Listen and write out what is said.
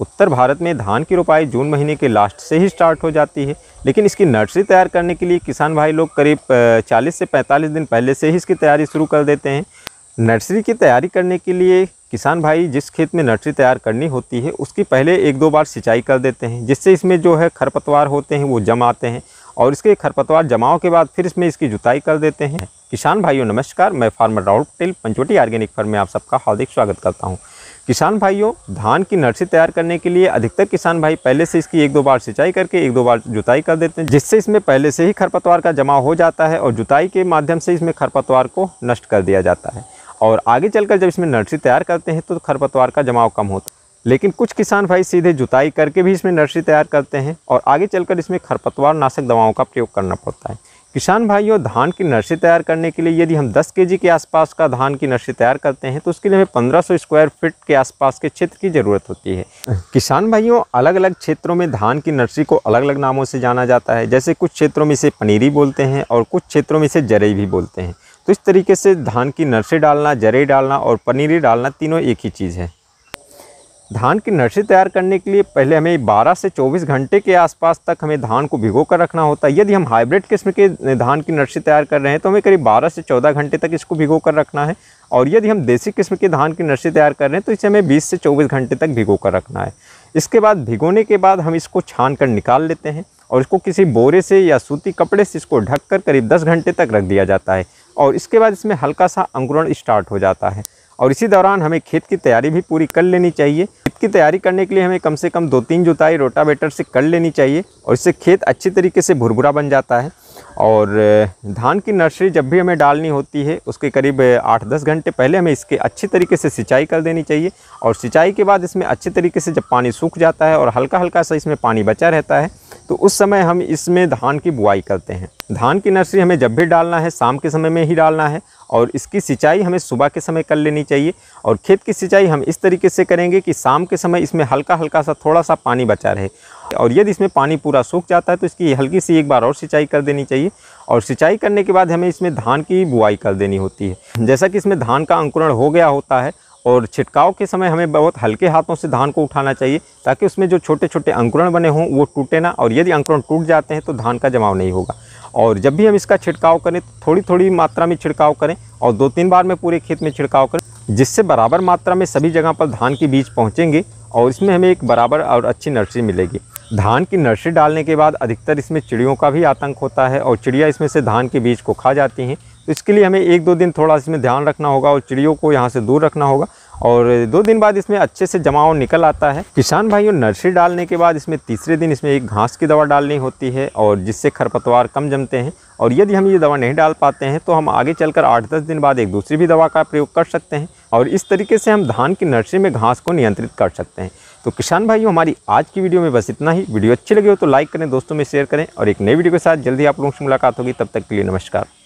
उत्तर भारत में धान की रोपाई जून महीने के लास्ट से ही स्टार्ट हो जाती है लेकिन इसकी नर्सरी तैयार करने के लिए किसान भाई लोग करीब 40 से 45 दिन पहले से ही इसकी तैयारी शुरू कर देते हैं नर्सरी की तैयारी करने के लिए किसान भाई जिस खेत में नर्सरी तैयार करनी होती है उसकी पहले एक दो बार सिंचाई कर देते हैं जिससे इसमें जो है खरपतवार होते हैं वो जम आते हैं और इसके खरपतवार जमाव के बाद फिर इसमें इसकी जुताई कर देते हैं किसान भाइयों नमस्कार मैं farmer Raul Patel Panchavati organic farm में आप सबका हार्दिक स्वागत करता हूँ किसान भाइयों धान की नर्सरी तैयार करने के लिए अधिकतर किसान भाई पहले से इसकी एक दो बार सिंचाई करके एक दो बार जुताई कर देते हैं जिससे इसमें पहले से ही खरपतवार का जमा हो जाता है और जुताई के माध्यम से इसमें खरपतवार को नष्ट कर दिया जाता है और आगे चलकर जब इसमें नर्सरी तैयार करते हैं तो खरपतवार का जमाव कम होता है लेकिन कुछ किसान भाई सीधे जुताई करके भी इसमें नर्सरी तैयार करते हैं और आगे चलकर इसमें खरपतवार नाशक दवाओं का प्रयोग करना पड़ता है किसान भाइयों धान की नर्सरी तैयार करने के लिए यदि हम 10 केजी के आसपास का धान की नर्सरी तैयार करते हैं तो उसके लिए हमें 1500 स्क्वायर फीट के आसपास के क्षेत्र की ज़रूरत होती है किसान भाइयों अलग अलग क्षेत्रों में धान की नर्सरी को अलग अलग नामों से जाना जाता है जैसे कुछ क्षेत्रों में इसे पनीरी बोलते हैं और कुछ क्षेत्रों में इसे जरई भी बोलते हैं तो इस तरीके से धान की नर्सरी डालना जरई डालना और पनीरी डालना तीनों एक ही चीज़ है धान की नर्सरी तैयार करने के लिए पहले हमें 12 से 24 घंटे के आसपास तक हमें धान को भिगो कर रखना होता है यदि हम हाइब्रिड किस्म के धान की नर्सरी तैयार कर रहे हैं तो हमें करीब 12 से 14 घंटे तक इसको भिगो कर रखना है और यदि हम देसी किस्म के धान की नर्सरी तैयार कर रहे हैं तो इसे हमें बीस से चौबीस घंटे तक भिगो कर रखना है इसके बाद भिगोने के बाद हम इसको छान कर निकाल लेते हैं और इसको किसी बोरे से या सूती कपड़े से इसको ढक कर करीब दस घंटे तक रख दिया जाता है और इसके बाद इसमें हल्का सा अंकुरण स्टार्ट हो जाता है और इसी दौरान हमें खेत की तैयारी भी पूरी कर लेनी चाहिए खेत की तैयारी करने के लिए हमें कम से कम दो तीन जुताई रोटावेटर से कर लेनी चाहिए और इससे खेत अच्छी तरीके से भुरभुरा बन जाता है और धान की नर्सरी जब भी हमें डालनी होती है उसके करीब आठ दस घंटे पहले हमें इसके अच्छे तरीके से सिंचाई कर देनी चाहिए और सिंचाई के बाद इसमें अच्छे तरीके से जब पानी सूख जाता है और हल्का हल्का सा इसमें पानी बचा रहता है तो उस समय हम इसमें धान की बुआई करते हैं धान की नर्सरी हमें जब भी डालना है शाम के समय में ही डालना है और इसकी सिंचाई हमें सुबह के समय कर लेनी चाहिए और खेत की सिंचाई हम इस तरीके से करेंगे कि शाम के समय इसमें हल्का हल्का सा थोड़ा सा पानी बचा रहे और यदि इसमें पानी पूरा सूख जाता है तो इसकी हल्की सी एक बार और सिंचाई कर देनी चाहिए और सिंचाई करने के बाद हमें इसमें धान की बुआई कर देनी होती है जैसा कि इसमें धान का अंकुरण हो गया होता है और छिटकाव के समय हमें बहुत हल्के हाथों से धान को उठाना चाहिए ताकि उसमें जो छोटे छोटे अंकुरण बने हों वो टूटे ना और यदि अंकुरण टूट जाते हैं तो धान का जमाव नहीं होगा और जब भी हम इसका छिड़काव करें तो थोड़ी थोड़ी मात्रा में छिड़काव करें और दो तीन बार में पूरे खेत में छिड़काव करें जिससे बराबर मात्रा में सभी जगह पर धान के बीज पहुँचेंगे और इसमें हमें एक बराबर और अच्छी नर्सरी मिलेगी धान की नर्सरी डालने के बाद अधिकतर इसमें चिड़ियों का भी आतंक होता है और चिड़िया इसमें से धान के बीज को खा जाती हैं तो इसके लिए हमें एक दो दिन थोड़ा इसमें ध्यान रखना होगा और चिड़ियों को यहाँ से दूर रखना होगा और दो दिन बाद इसमें अच्छे से जमाव निकल आता है किसान भाइयों नर्सरी डालने के बाद इसमें तीसरे दिन इसमें एक घास की दवा डालनी होती है और जिससे खरपतवार कम जमते हैं और यदि हम ये दवा नहीं डाल पाते हैं तो हम आगे चलकर आठ दस दिन बाद एक दूसरी भी दवा का प्रयोग कर सकते हैं और इस तरीके से हम धान की नर्सरी में घास को नियंत्रित कर सकते हैं तो किसान भाइयों हमारी आज की वीडियो में बस इतना ही वीडियो अच्छी लगी हो तो लाइक करें दोस्तों में शेयर करें और एक नई वीडियो के साथ जल्दी आप लोगों से मुलाकात होगी तब तक के लिए नमस्कार